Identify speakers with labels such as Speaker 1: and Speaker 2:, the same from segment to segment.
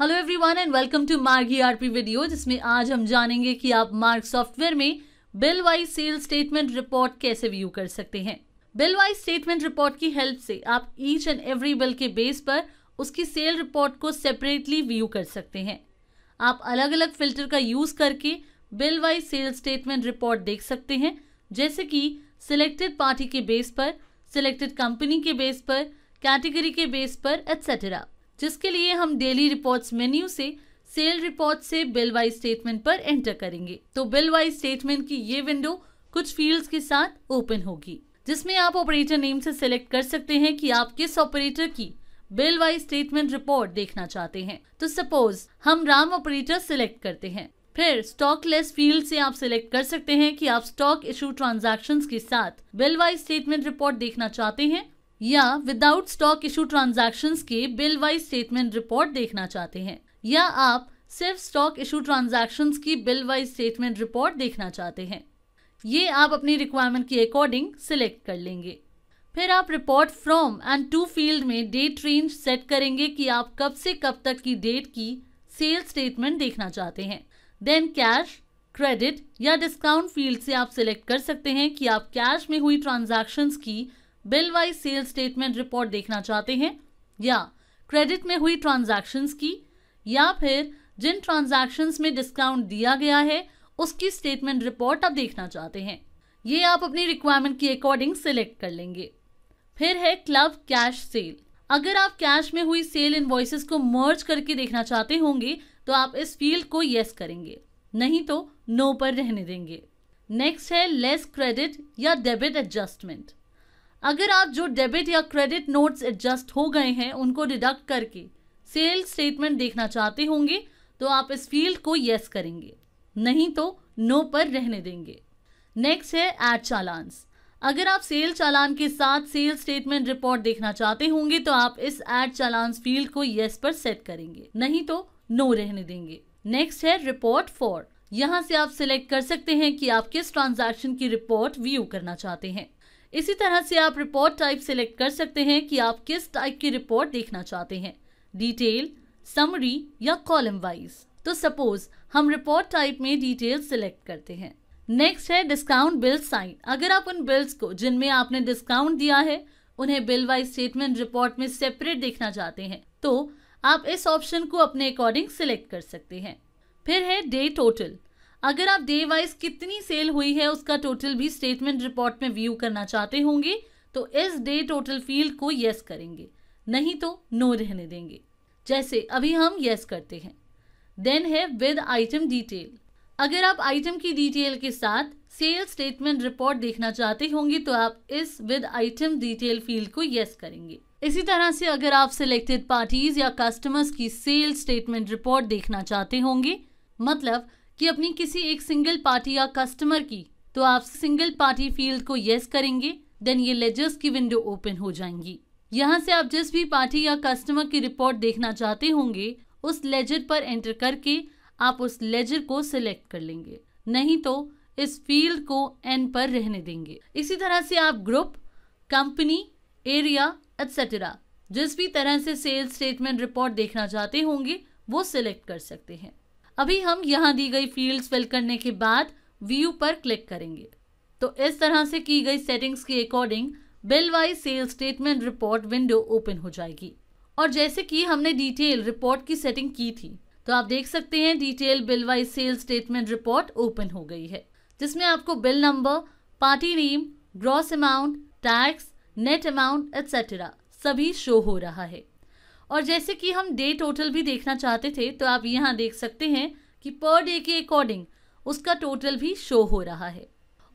Speaker 1: hello everyone and welcome to Marg ERP video जिसमें आज हम जानेंगे कि आप मार्ग सॉफ्टवेयर में bill wise sale statement report कैसे व्यू कर सकते हैं बिल वाइज स्टेटमेंट रिपोर्ट की हेल्प से आप ईच एंड एवरी बिल के बेस पर उसकी सेल रिपोर्ट को सेपरेटली व्यू कर सकते हैं आप अलग अलग फिल्टर का यूज करके bill wise sale statement report देख सकते हैं जैसे कि सिलेक्टेड पार्टी के बेस पर सिलेक्टेड कंपनी के बेस पर कैटेगरी के बेस पर एट्सेट्रा जिसके लिए हम डेली रिपोर्ट्स मेन्यू से सेल रिपोर्ट से बिल वाइज स्टेटमेंट पर एंटर करेंगे तो बिल वाइज स्टेटमेंट की ये विंडो कुछ फील्ड्स के साथ ओपन होगी जिसमें आप ऑपरेटर नेम से सिलेक्ट कर सकते हैं कि आप किस ऑपरेटर की बिल वाइज स्टेटमेंट रिपोर्ट देखना चाहते हैं तो सपोज हम राम ऑपरेटर सिलेक्ट करते हैं फिर स्टॉक लेस फील्ड से आप सिलेक्ट कर सकते हैं कि आप स्टॉक इशू ट्रांजेक्शन के साथ बिल वाइज स्टेटमेंट रिपोर्ट देखना चाहते हैं या विदाउट स्टॉक इशू ट्रांजेक्शन के बिल वाइज स्टेटमेंट रिपोर्ट देखना चाहते हैं या आप सिर्फ स्टॉक इशू ट्रांजेक्शन की बिल वाइज स्टेटमेंट रिपोर्ट देखना चाहते हैं ये आप अपनी रिक्वायरमेंट के अकॉर्डिंग सिलेक्ट कर लेंगे फिर आप report from and to field में डेट रेंज सेट करेंगे कि आप कब से कब तक की डेट की सेल स्टेटमेंट देखना चाहते हैं देन कैश क्रेडिट या डिस्काउंट फील्ड से आप सिलेक्ट कर सकते हैं कि आप कैश में हुई ट्रांजेक्शन की bill wise sale statement report देखना चाहते हैं या क्रेडिट में हुई ट्रांजैक्शंस की या फिर जिन ट्रांजैक्शंस में डिस्काउंट दिया गया है उसकी स्टेटमेंट रिपोर्ट आप देखना चाहते हैं ये आप अपनी रिक्वायरमेंट के अकॉर्डिंग सिलेक्ट कर लेंगे फिर है क्लब कैश सेल अगर आप कैश में हुई सेल इन को मर्ज करके देखना चाहते होंगे तो आप इस फील्ड को येस करेंगे नहीं तो नो पर रहने देंगे नेक्स्ट है लेस क्रेडिट या डेबिट एडजस्टमेंट अगर आप जो डेबिट या क्रेडिट नोट्स एडजस्ट हो गए हैं उनको डिडक्ट करके सेल स्टेटमेंट देखना चाहते होंगे तो आप इस फील्ड को यस करेंगे नहीं तो नो पर रहने देंगे नेक्स्ट है एड चालान्स अगर आप सेल चालान के साथ सेल स्टेटमेंट रिपोर्ट देखना चाहते होंगे तो आप इस एड चालान फील्ड को येस पर सेट करेंगे नहीं तो नो रहने देंगे नेक्स्ट है रिपोर्ट फॉर यहाँ से आप सिलेक्ट कर सकते हैं कि आप किस ट्रांजैक्शन की रिपोर्ट व्यू करना चाहते हैं इसी तरह से आप रिपोर्ट टाइप सेलेक्ट कर सकते हैं कि आप किस टाइप की रिपोर्ट देखना चाहते हैं डिटेल समरी या कॉलम वाइज तो सपोज हम रिपोर्ट टाइप में डिटेल सिलेक्ट करते हैं नेक्स्ट है डिस्काउंट बिल साइन अगर आप उन बिल्स को जिनमें आपने डिस्काउंट दिया है उन्हें बिल वाइज स्टेटमेंट रिपोर्ट में सेपरेट देखना चाहते हैं तो आप इस ऑप्शन को अपने अकॉर्डिंग सिलेक्ट कर सकते हैं फिर है डे टोटल अगर आप डे वाइज कितनी सेल हुई है उसका टोटल भी स्टेटमेंट रिपोर्ट में व्यू करना चाहते होंगे तो इस डे टोटल फील्ड को यस करेंगे नहीं तो नो रहने देंगे जैसे अभी हम येस करते हैं देन है विद आइटम डिटेल अगर आप आइटम की डिटेल के साथ सेल स्टेटमेंट रिपोर्ट देखना चाहते होंगे तो आप इस विद आइटम डिटेल फील्ड को यस करेंगे इसी तरह से अगर आप सिलेक्टेड पार्टीज या कस्टमर्स की सेल स्टेटमेंट रिपोर्ट देखना चाहते होंगे मतलब कि अपनी किसी एक सिंगल पार्टी या कस्टमर की तो आप सिंगल पार्टी फील्ड को यस करेंगे देन ये लेजर्स की विंडो ओपन हो जाएंगी यहाँ से आप जिस भी पार्टी या कस्टमर की रिपोर्ट देखना चाहते होंगे उस लेजर पर एंटर करके आप उस लेजर को सिलेक्ट कर लेंगे नहीं तो इस फील्ड को एन पर रहने देंगे इसी तरह से आप ग्रुप कंपनी एरिया एटसेट्रा जिस भी तरह से सेल्स स्टेटमेंट रिपोर्ट देखना चाहते होंगे वो सिलेक्ट कर सकते हैं अभी हम यहाँ दी गई फील्ड्स फिल करने के बाद व्यू पर क्लिक करेंगे तो इस तरह से की गई सेटिंग्स के according bill wise sale statement report window open हो जाएगी और जैसे कि हमने डिटेल रिपोर्ट की सेटिंग की थी तो आप देख सकते हैं detail bill wise sale statement report open हो गई है जिसमें आपको bill number party name gross amount tax net amount etcetera सभी शो हो रहा है और जैसे कि हम डे टोटल भी देखना चाहते थे तो आप यहाँ देख सकते हैं कि पर डे के अकॉर्डिंग उसका टोटल भी शो हो रहा है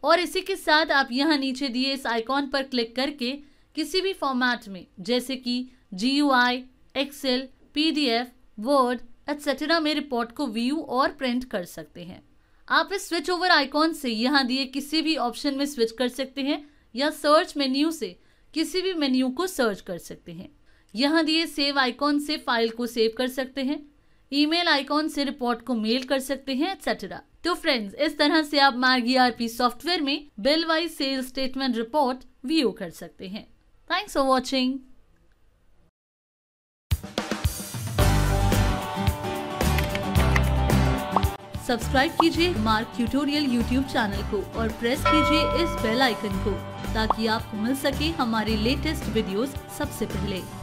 Speaker 1: और इसी के साथ आप यहाँ नीचे दिए इस आइकॉन पर क्लिक करके किसी भी फॉर्मेट में जैसे कि G U I Excel P D F Word etcetera में रिपोर्ट को व्यू और प्रिंट कर सकते हैं आप इस स्विच ओवर आइकॉन से यहाँ दिए किसी भी ऑप्शन में स्विच कर सकते हैं या सर्च मेन्यू से किसी भी मेन्यू को सर्च कर सकते हैं यहाँ दिए सेव आइकॉन से फाइल को सेव कर सकते हैं ईमेल आइकॉन से रिपोर्ट को मेल कर सकते हैं एक्सेट्रा तो फ्रेंड्स इस तरह से आप मार्ग आरपी सॉफ्टवेयर में bill wise sale statement report view कर सकते हैं थैंक्स फॉर वॉचिंग सब्सक्राइब कीजिए मार्क ट्यूटोरियल यूट्यूब चैनल को और प्रेस कीजिए इस बेल आइकन को ताकि आपको मिल सके हमारे लेटेस्ट वीडियोस सबसे पहले